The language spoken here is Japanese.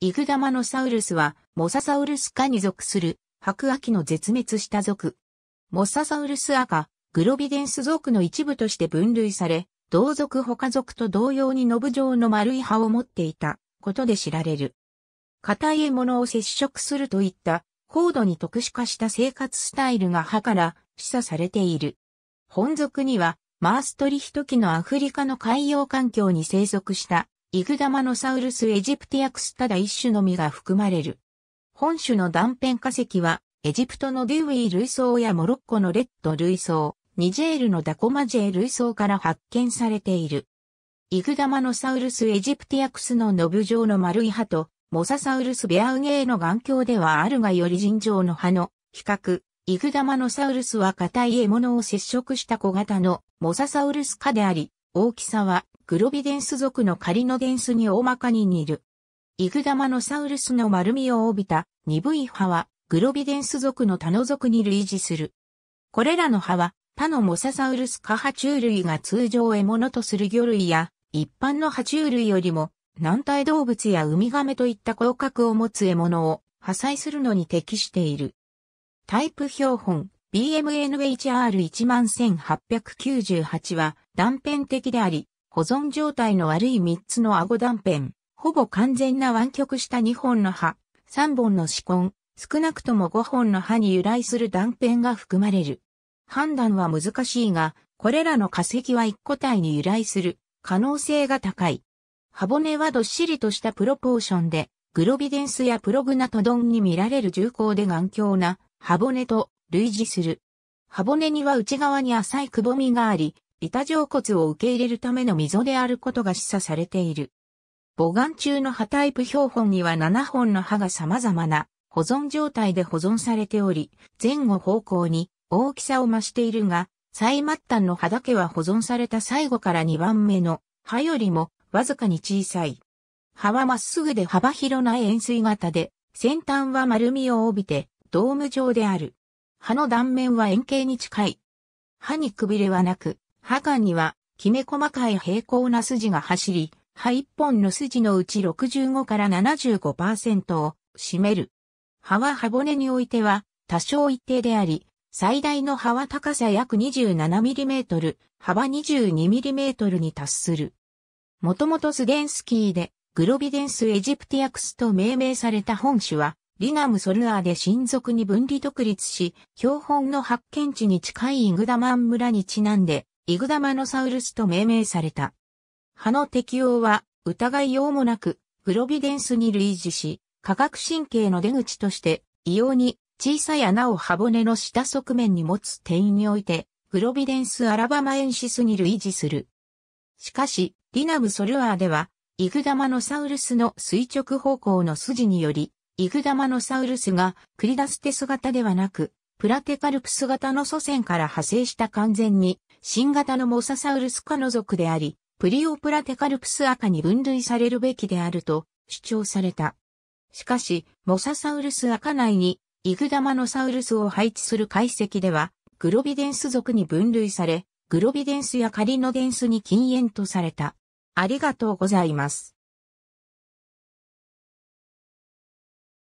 イグダマノサウルスは、モササウルス科に属する、白亜紀の絶滅した属。モササウルス亜カグロビデンス属の一部として分類され、同族他族と同様にノブ状の丸い葉を持っていたことで知られる。硬い獲物を接触するといった高度に特殊化した生活スタイルが歯から示唆されている。本属にはマーストリヒトキのアフリカの海洋環境に生息したイグダマノサウルスエジプティアクスただ一種のみが含まれる。本種の断片化石は、エジプトのデュウィー類層やモロッコのレッド類層、ニジェールのダコマジェ類層から発見されている。イグダマノサウルスエジプティアクスのノブ状の丸い歯と、モササウルスベアウゲーの眼鏡ではあるがより尋常の歯の比較。イグダマノサウルスは硬い獲物を接触した小型のモササウルス科であり、大きさはグロビデンス属の仮のデンスに大まかに似る。イグダマノサウルスの丸みを帯びた鈍い歯はグロビデンス属の他の属に類似する。これらの歯は他のモササウルス科爬虫類が通常獲物とする魚類や一般の爬虫類よりも軟体動物やウミガメといった甲殻を持つ獲物を破砕するのに適している。タイプ標本 BMNHR11898 は断片的であり、保存状態の悪い3つの顎断片、ほぼ完全な湾曲した2本の歯、3本の歯根、少なくとも5本の歯に由来する断片が含まれる。判断は難しいが、これらの化石は1個体に由来する可能性が高い。歯骨はどっしりとしたプロポーションで、グロビデンスやプログナトドンに見られる重厚で頑強な歯骨と類似する。歯骨には内側に浅いくぼみがあり、板状骨を受け入れるための溝であることが示唆されている。母眼中の歯タイプ標本には7本の歯が様々な保存状態で保存されており、前後方向に大きさを増しているが、最末端の歯だけは保存された最後から2番目の歯よりもわずかに小さい。歯はまっすぐで幅広な円錐型で、先端は丸みを帯びてドーム状である。歯の断面は円形に近い。歯にくびれはなく、刃間には、きめ細かい平行な筋が走り、刃一本の筋のうち65から75%を占める。刃は刃骨においては、多少一定であり、最大の刃は高さ約 27mm、幅 22mm に達する。もともとスデンスキーで、グロビデンスエジプティアクスと命名された本種は、リナムソルアーで親族に分離独立し、標本の発見地に近いイグダマン村にちなんで、イグダマノサウルスと命名された。歯の適応は疑いようもなく、プロビデンスに類似し、化学神経の出口として、異様に小さい穴を歯骨の下側面に持つ点において、プロビデンス・アラバマエンシスに類似する。しかし、リナム・ソルアーでは、イグダマノサウルスの垂直方向の筋により、イグダマノサウルスが繰り出す手姿ではなく、プラテカルプス型の祖先から派生した完全に新型のモササウルス科の族であり、プリオプラテカルプス赤に分類されるべきであると主張された。しかし、モササウルス赤内にイグダマノサウルスを配置する解析では、グロビデンス族に分類され、グロビデンスやカリノデンスに禁煙とされた。ありがとうございます。